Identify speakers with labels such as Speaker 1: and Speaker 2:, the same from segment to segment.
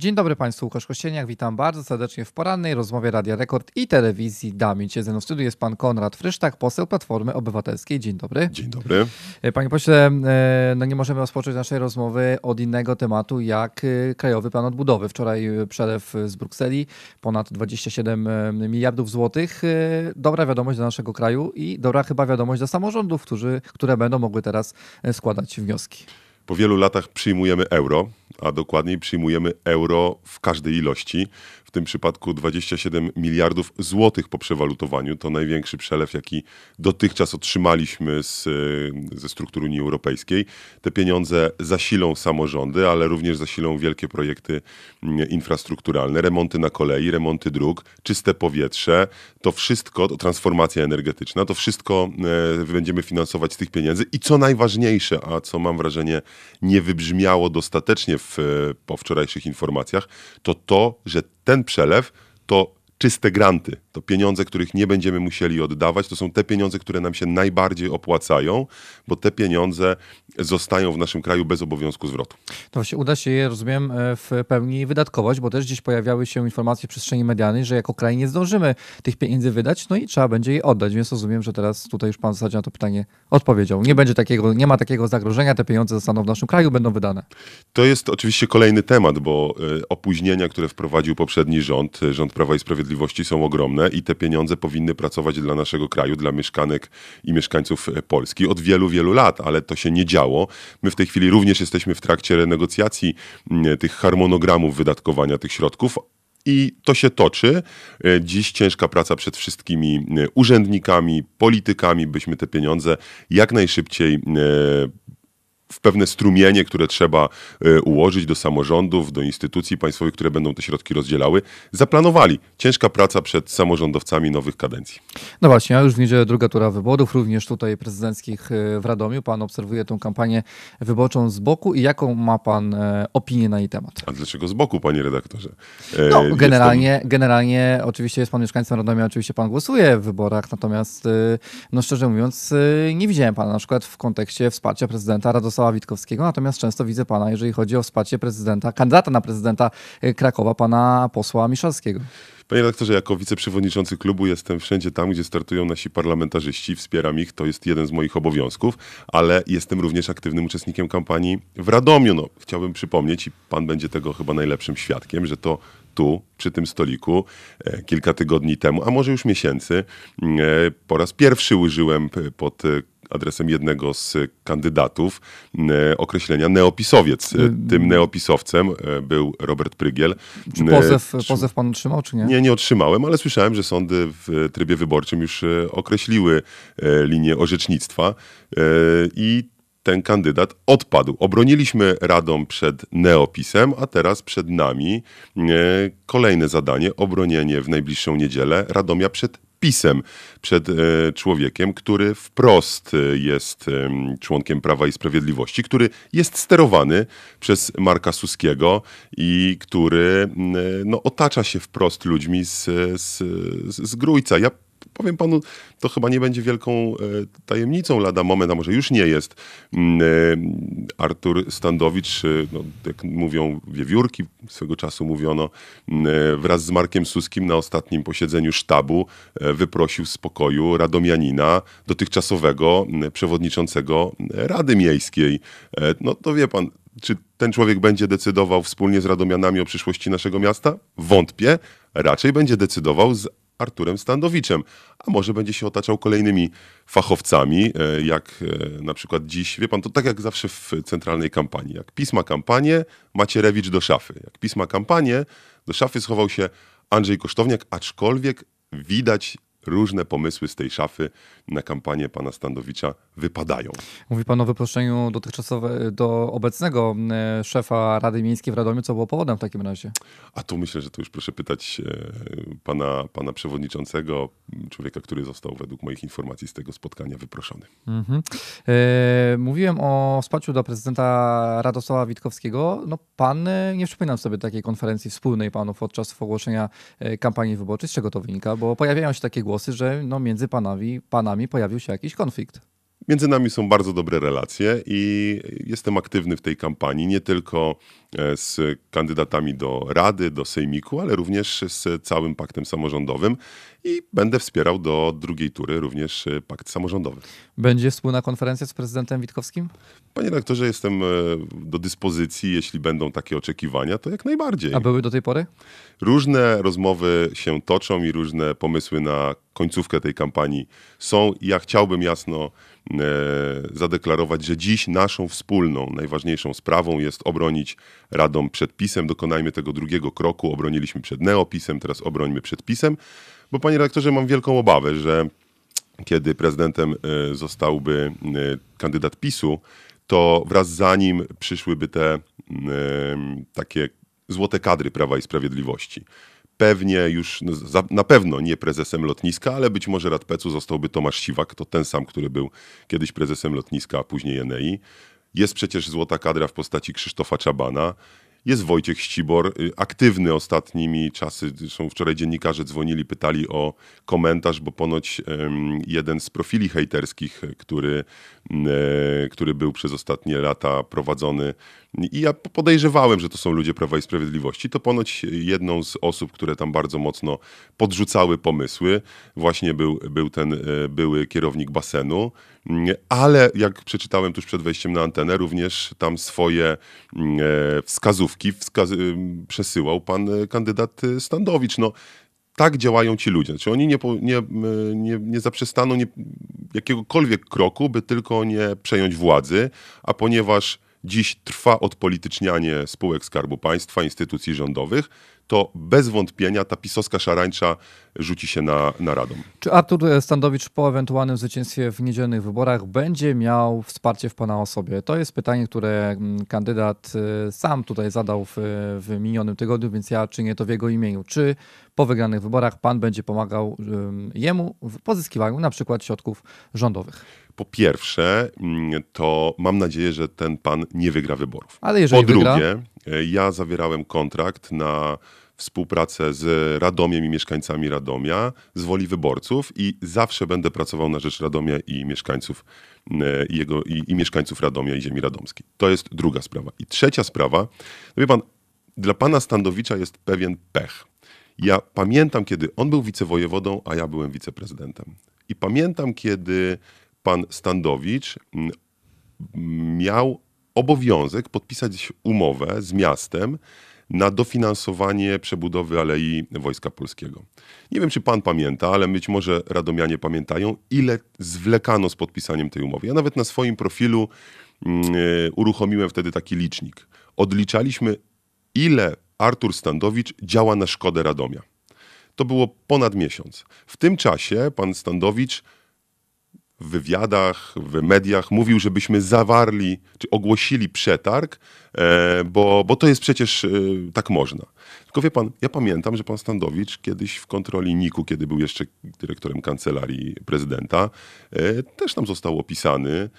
Speaker 1: Dzień dobry Państwu, Łukasz Kościeniak, witam bardzo serdecznie w porannej rozmowie Radia Rekord i Telewizji Damić. Ze mną w studiu jest pan Konrad Frysztak, poseł Platformy Obywatelskiej. Dzień dobry. Dzień dobry. E, panie pośle, e, no nie możemy rozpocząć naszej rozmowy od innego tematu jak e, Krajowy Plan Odbudowy. Wczoraj przelew z Brukseli, ponad 27 miliardów złotych. Dobra wiadomość dla naszego kraju i dobra chyba wiadomość dla samorządów, którzy, które będą mogły teraz składać wnioski.
Speaker 2: Po wielu latach przyjmujemy euro, a dokładniej przyjmujemy euro w każdej ilości w tym przypadku 27 miliardów złotych po przewalutowaniu. To największy przelew, jaki dotychczas otrzymaliśmy z, e, ze struktur Unii Europejskiej. Te pieniądze zasilą samorządy, ale również zasilą wielkie projekty infrastrukturalne, remonty na kolei, remonty dróg, czyste powietrze. To wszystko, to transformacja energetyczna, to wszystko e, będziemy finansować z tych pieniędzy. I co najważniejsze, a co mam wrażenie nie wybrzmiało dostatecznie w, e, po wczorajszych informacjach, to to, że ten przelew to czyste granty. To pieniądze, których nie będziemy musieli oddawać. To są te pieniądze, które nam się najbardziej opłacają, bo te pieniądze zostają w naszym kraju bez obowiązku zwrotu.
Speaker 1: To się uda się je, rozumiem, e, w pełni wydatkować, bo też gdzieś pojawiały się informacje w przestrzeni medialnej, że jako kraj nie zdążymy tych pieniędzy wydać, no i trzeba będzie je oddać, więc rozumiem, że teraz tutaj już pan w zasadzie na to pytanie odpowiedział. Nie będzie takiego, nie ma takiego zagrożenia, te pieniądze zostaną w naszym kraju, będą wydane.
Speaker 2: To jest oczywiście kolejny temat, bo e, opóźnienia, które wprowadził poprzedni rząd, e, rząd Prawa i Sprawiedliwości są ogromne i te pieniądze powinny pracować dla naszego kraju, dla mieszkanek i mieszkańców Polski od wielu, wielu lat, ale to się nie dzieje działo. My w tej chwili również jesteśmy w trakcie renegocjacji mm, tych harmonogramów wydatkowania tych środków. I to się toczy. E, dziś ciężka praca przed wszystkimi e, urzędnikami, politykami, byśmy te pieniądze jak najszybciej e, w pewne strumienie, które trzeba y, ułożyć do samorządów, do instytucji państwowych, które będą te środki rozdzielały, zaplanowali. Ciężka praca przed samorządowcami nowych kadencji.
Speaker 1: No właśnie, a już w niedzielę druga tura wyborów, również tutaj prezydenckich y, w Radomiu. Pan obserwuje tą kampanię wyborczą z boku i jaką ma pan e, opinię na jej temat?
Speaker 2: A dlaczego z boku, panie redaktorze? E, no, generalnie,
Speaker 1: generalnie oczywiście jest pan mieszkańcem Radomia, oczywiście pan głosuje w wyborach, natomiast y, no szczerze mówiąc nie widziałem pana na przykład w kontekście wsparcia prezydenta Radosława Jarosława Witkowskiego, natomiast często widzę pana, jeżeli chodzi o wsparcie prezydenta, kandydata na prezydenta e, Krakowa, pana posła Miszalskiego.
Speaker 2: Panie redaktorze, jako wiceprzewodniczący klubu jestem wszędzie tam, gdzie startują nasi parlamentarzyści, wspieram ich, to jest jeden z moich obowiązków, ale jestem również aktywnym uczestnikiem kampanii w Radomiu. No, chciałbym przypomnieć, i pan będzie tego chyba najlepszym świadkiem, że to tu, przy tym stoliku, e, kilka tygodni temu, a może już miesięcy, e, po raz pierwszy łyżyłem pod adresem jednego z kandydatów e, określenia neopisowiec. E, tym neopisowcem e, był Robert Prygiel. Czy pozew, pozew pan otrzymał, czy nie? Nie, nie otrzymałem, ale słyszałem, że sądy w trybie wyborczym już określiły linię orzecznictwa i ten kandydat odpadł. Obroniliśmy Radom przed Neopisem, a teraz przed nami kolejne zadanie, obronienie w najbliższą niedzielę Radomia przed pisem przed e, człowiekiem, który wprost e, jest e, członkiem Prawa i Sprawiedliwości, który jest sterowany przez Marka Suskiego i który no, otacza się wprost ludźmi z, z, z Grójca. Ja powiem panu, to chyba nie będzie wielką e, tajemnicą lada moment, a może już nie jest. Mm, e, Artur Standowicz, e, no, jak mówią wiewiórki, swego czasu mówiono, mm, wraz z Markiem Suskim na ostatnim posiedzeniu sztabu wyprosił z pokoju radomianina, dotychczasowego mm, przewodniczącego Rady Miejskiej. No to wie pan, czy ten człowiek będzie decydował wspólnie z Radomianami o przyszłości naszego miasta? Wątpię. Raczej będzie decydował z Arturem Standowiczem, a może będzie się otaczał kolejnymi fachowcami, e, jak e, na przykład dziś, wie pan, to tak jak zawsze w centralnej kampanii, jak pisma kampanię, Macierewicz do szafy, jak pisma kampanię, do szafy schował się Andrzej Kosztowniak, aczkolwiek widać różne pomysły z tej szafy na kampanię pana Standowicza wypadają.
Speaker 1: Mówi pan o wyproszeniu do obecnego e, szefa Rady Miejskiej w Radomiu. Co było powodem w takim razie?
Speaker 2: A tu myślę, że to już proszę pytać e, pana, pana przewodniczącego, człowieka, który został według moich informacji z tego spotkania wyproszony.
Speaker 1: Mhm. E, mówiłem o wsparciu dla prezydenta Radosława Witkowskiego. No, pan, e, nie przypominam sobie takiej konferencji wspólnej panów od czasu ogłoszenia e, kampanii wyborczej. Z czego to wynika? Bo pojawiają się takie głosy, że no, między panami, panami pojawił się jakiś konflikt.
Speaker 2: Między nami są bardzo dobre relacje i jestem aktywny w tej kampanii, nie tylko e, z kandydatami do Rady, do Sejmiku, ale również z całym paktem samorządowym i będę wspierał do drugiej tury również e, pakt samorządowy.
Speaker 1: Będzie wspólna konferencja z prezydentem Witkowskim?
Speaker 2: Panie rektorze, jestem e, do dyspozycji, jeśli będą takie oczekiwania, to jak najbardziej. A były do tej pory? Różne rozmowy się toczą i różne pomysły na końcówkę tej kampanii są. Ja chciałbym jasno E, zadeklarować, że dziś naszą wspólną, najważniejszą sprawą jest obronić Radom przed PiSem. Dokonajmy tego drugiego kroku. Obroniliśmy przed neopisem, teraz obrońmy przed PiSem. Bo panie redaktorze, mam wielką obawę, że kiedy prezydentem e, zostałby e, kandydat PiSu, to wraz za nim przyszłyby te takie złote kadry Prawa i Sprawiedliwości pewnie już, no, za, na pewno nie prezesem lotniska, ale być może radpecu zostałby Tomasz Siwak, to ten sam, który był kiedyś prezesem lotniska, a później Enei. Jest przecież złota kadra w postaci Krzysztofa Czabana jest Wojciech Ścibor, y, aktywny ostatnimi czasy. Zresztą wczoraj dziennikarze dzwonili, pytali o komentarz, bo ponoć jeden z profili hejterskich, który, e, który był przez ostatnie lata prowadzony i ja podejrzewałem, że to są ludzie Prawa i Sprawiedliwości, to ponoć jedną z osób, które tam bardzo mocno podrzucały pomysły, właśnie był, był ten e, były kierownik basenu, Mm, ale jak przeczytałem tuż przed wejściem na antenę, również tam swoje mm, e, wskazówki wskaz przesyłał pan e, kandydat e, Standowicz. No, tak działają ci ludzie. Znaczy oni nie, nie, nie, nie zaprzestaną nie, jakiegokolwiek kroku, by tylko nie przejąć władzy, a ponieważ Dziś trwa odpolitycznianie spółek Skarbu Państwa, instytucji rządowych. To bez wątpienia ta pisowska szarańcza rzuci się na, na
Speaker 1: Czy Artur Standowicz po ewentualnym zwycięstwie w niedzielnych wyborach będzie miał wsparcie w Pana osobie? To jest pytanie, które mm, kandydat y, sam tutaj zadał w, w minionym tygodniu, więc ja czynię to w jego imieniu. Czy po wygranych wyborach Pan będzie pomagał jemu w pozyskiwaniu na przykład środków rządowych?
Speaker 2: po pierwsze, mm, to mam nadzieję, że ten pan nie wygra wyborów. Ale jeżeli po wygra... drugie, e, ja zawierałem kontrakt na współpracę z Radomiem i mieszkańcami Radomia, z woli wyborców i zawsze będę pracował na rzecz Radomia i mieszkańców mm, e, i, jego, i, i mieszkańców Radomia i ziemi radomskiej. To jest druga sprawa. I trzecia sprawa, no wie pan, dla pana Standowicza jest pewien pech. Ja pamiętam, kiedy on był wicewojewodą, a ja byłem wiceprezydentem. I pamiętam, kiedy pan Standowicz mm, miał obowiązek podpisać umowę z miastem na dofinansowanie przebudowy Alei Wojska Polskiego. Nie wiem, czy pan pamięta, ale być może radomianie pamiętają, ile zwlekano z podpisaniem tej umowy. Ja nawet na swoim profilu mm, e, uruchomiłem wtedy taki licznik. Odliczaliśmy, ile Artur Standowicz działa na szkodę Radomia. To było ponad miesiąc. W tym czasie pan Standowicz w wywiadach, w mediach mówił, żebyśmy zawarli czy ogłosili przetarg, e, bo, bo to jest przecież e, tak można. Tylko wie pan, ja pamiętam, że pan Standowicz kiedyś w kontroli Niku, u kiedy był jeszcze dyrektorem kancelarii prezydenta, e, też tam został opisany,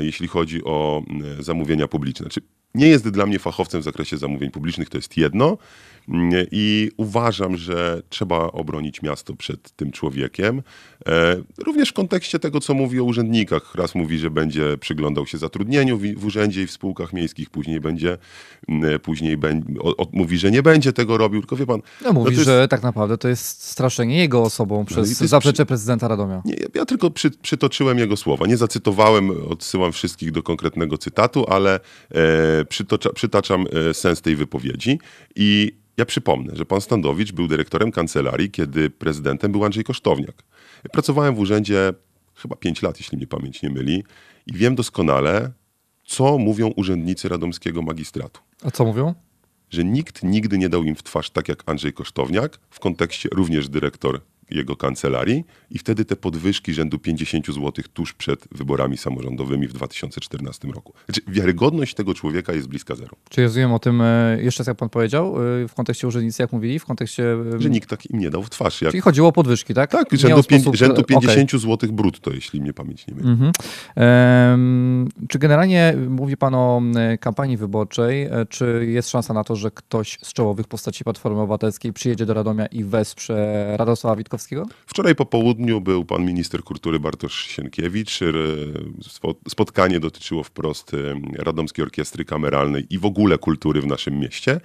Speaker 2: jeśli chodzi o zamówienia publiczne. Czy nie jest dla mnie fachowcem w zakresie zamówień publicznych, to jest jedno. Mm, I uważam, że trzeba obronić miasto przed tym człowiekiem. E, również w kontekście tego, co mówi o urzędnikach. Raz mówi, że będzie przyglądał się zatrudnieniu w urzędzie i w spółkach miejskich, później będzie, mm, później będzie, mówi, że nie będzie tego robił, tylko wie pan...
Speaker 1: No mówi, no jest... że tak naprawdę to jest straszenie jego osobą no przez no zaprzeczę prezydenta Radomia. Nie,
Speaker 2: ja tylko przy, przytoczyłem jego słowa. Nie zacytowałem, odsyłam wszystkich do konkretnego cytatu, ale... E przytocza, przytaczam e, sens tej wypowiedzi i ja przypomnę, że pan Standowicz był dyrektorem kancelarii, kiedy prezydentem był Andrzej Kosztowniak. Pracowałem w urzędzie chyba 5 lat, jeśli mnie pamięć nie myli, i wiem doskonale, co mówią urzędnicy radomskiego magistratu. A co mówią? Że nikt nigdy nie dał im w twarz tak jak Andrzej Kosztowniak, w kontekście również dyrektor jego kancelarii i wtedy te podwyżki rzędu 50 zł tuż przed wyborami samorządowymi w 2014 roku. Znaczy, wiarygodność tego człowieka jest bliska zero.
Speaker 1: Czy rozumiem o tym e, jeszcze, jak pan powiedział, e, w kontekście urzędnicy, jak mówili, w kontekście... E, że nikt tak im nie dał w twarz. Jak... Czyli chodziło o podwyżki, tak? Tak, rzędu, sposób... rzędu 50 okay. zł
Speaker 2: brutto, jeśli mnie pamięć nie myli.
Speaker 1: Ehm, czy generalnie mówi pan o kampanii wyborczej, czy jest szansa na to, że ktoś z czołowych postaci Platformy Obywatelskiej przyjedzie do Radomia i wesprze Radosława Witkowskiego Kwiatkowskiego?
Speaker 2: Wczoraj po południu był pan minister kultury Bartosz Sienkiewicz. Spotkanie dotyczyło wprost Radomskiej Orkiestry Kameralnej i w ogóle kultury w naszym mieście,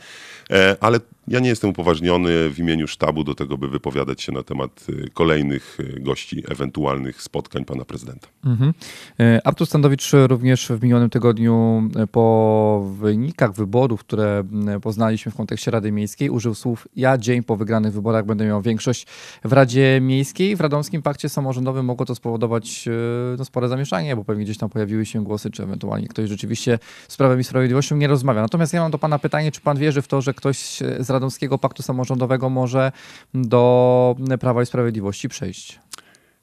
Speaker 2: e, ale ja nie jestem upoważniony w imieniu sztabu do tego, by wypowiadać się na temat y, kolejnych y, gości, ewentualnych spotkań pana prezydenta.
Speaker 1: Mhm. E, Artur Standowicz również w minionym tygodniu e, po wynikach wyborów, które poznaliśmy w kontekście Rady Miejskiej, użył słów ja dzień po wygranych wyborach będę miał większość w Radzie Miejskiej. W Radomskim Pakcie Samorządowym mogło to spowodować e, no, spore zamieszanie, bo pewnie gdzieś tam pojawiły się głosy, czy ewentualnie ktoś rzeczywiście z Prawem i Sprawiedliwością nie rozmawia. Natomiast ja mam do pana pytanie, czy pan wierzy w to, że ktoś z Radomskiego Paktu Samorządowego może do Prawa i Sprawiedliwości przejść?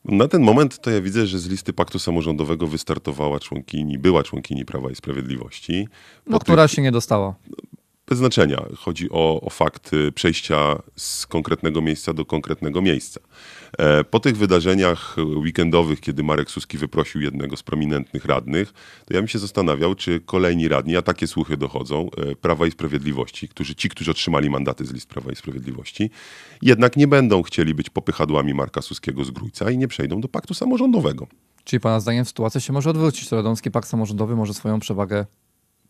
Speaker 2: Na ten moment to ja widzę, że z listy Paktu Samorządowego wystartowała członkini, była członkini Prawa i Sprawiedliwości.
Speaker 1: no, tych, która się nie dostała
Speaker 2: bez znaczenia. Chodzi o, o fakt y, przejścia z konkretnego miejsca do konkretnego miejsca. E, po tych wydarzeniach weekendowych, kiedy Marek Suski wyprosił jednego z prominentnych radnych, to ja bym się zastanawiał, czy kolejni radni, a takie słuchy dochodzą, e, Prawa i Sprawiedliwości, którzy, ci, którzy otrzymali mandaty z list Prawa i Sprawiedliwości, jednak nie będą chcieli być popychadłami Marka Suskiego z Grójca i nie przejdą
Speaker 1: do paktu samorządowego. Czyli pana zdaniem sytuacja się może odwrócić. To Radomski Pakt Samorządowy może swoją przewagę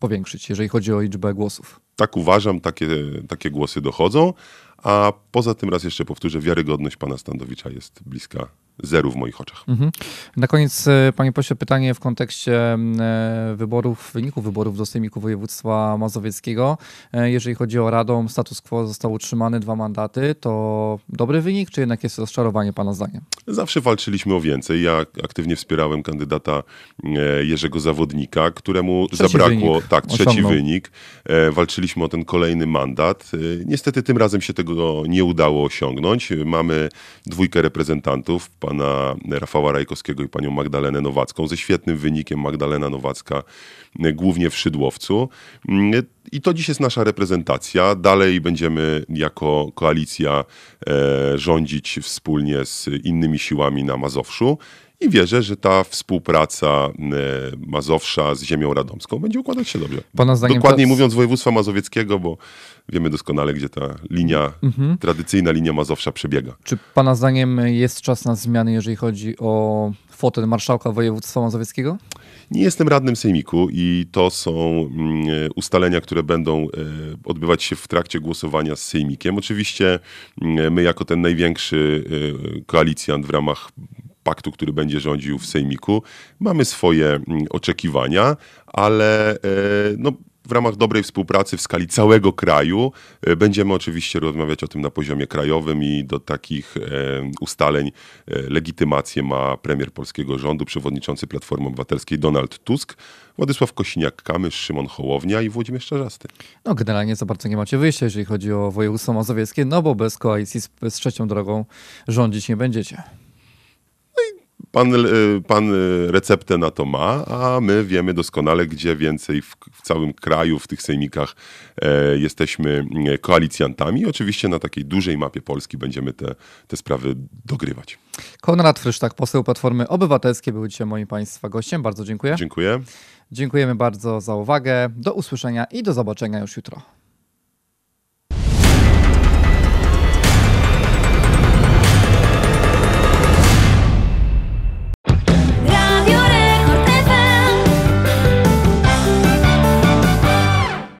Speaker 1: powiększyć, jeżeli chodzi o liczbę głosów.
Speaker 2: Tak uważam, takie, takie głosy dochodzą, a poza tym raz jeszcze powtórzę, wiarygodność pana Standowicza jest bliska zeru w
Speaker 1: moich oczach. Mhm. Na koniec, e, panie pośle, pytanie w kontekście e, wyborów, wyników wyborów do Sejmiku Województwa Mazowieckiego. E, jeżeli chodzi o radą, status quo został utrzymany dwa mandaty. To dobry wynik, czy jednak jest rozczarowanie pana zdaniem?
Speaker 2: Zawsze walczyliśmy o więcej. Ja aktywnie wspierałem kandydata Jerzego Zawodnika, któremu trzeci zabrakło, wynik. tak, trzeci Osiągnął. wynik. Walczyliśmy o ten kolejny mandat. Niestety tym razem się tego nie udało osiągnąć. Mamy dwójkę reprezentantów, pana Rafała Rajkowskiego i panią Magdalenę Nowacką, ze świetnym wynikiem Magdalena Nowacka, y, głównie w Szydłowcu. Y, I to dziś jest nasza reprezentacja. Dalej będziemy jako koalicja e, rządzić wspólnie z innymi siłami na Mazowszu i wierzę, że ta współpraca e, Mazowsza z ziemią radomską będzie układać się dobrze. Dokładniej to... mówiąc województwa mazowieckiego, bo wiemy doskonale, gdzie ta linia, mhm. tradycyjna linia Mazowsza przebiega.
Speaker 1: Czy pana zdaniem jest czas na zmiany, jeżeli chodzi o fotel marszałka województwa mazowieckiego?
Speaker 2: Nie jestem radnym sejmiku i to są mm, e, ustalenia, które będą e, odbywać się w trakcie głosowania z sejmikiem. Oczywiście mm, my jako ten największy koalicjant w ramach paktu, który będzie rządził w Sejmiku. Mamy swoje mm, oczekiwania, ale e, no, w ramach dobrej współpracy w skali całego kraju e, będziemy oczywiście rozmawiać o tym na poziomie krajowym i do takich e, ustaleń legitymację ma premier polskiego rządu, przewodniczący Platformy Obywatelskiej Donald Tusk, Władysław Kosiniak-Kamysz, Szymon Hołownia i Włodzimierz Czarzasty.
Speaker 1: No generalnie za bardzo nie macie wyjścia, jeżeli chodzi o województwo mazowieckie, no bo bez koalicji z, z trzecią drogą rządzić nie będziecie.
Speaker 2: Pan, y, pan y, receptę na to ma, a my wiemy doskonale, gdzie więcej w, w całym kraju, w tych sejmikach e, jesteśmy e, koalicjantami. Oczywiście na takiej dużej mapie Polski będziemy te, te sprawy dogrywać.
Speaker 1: Konrad Frysztak, poseł Platformy Obywatelskiej, był dzisiaj moim Państwa gościem. Bardzo dziękuję. Dziękuję. Dziękujemy bardzo za uwagę. Do usłyszenia i do zobaczenia już jutro.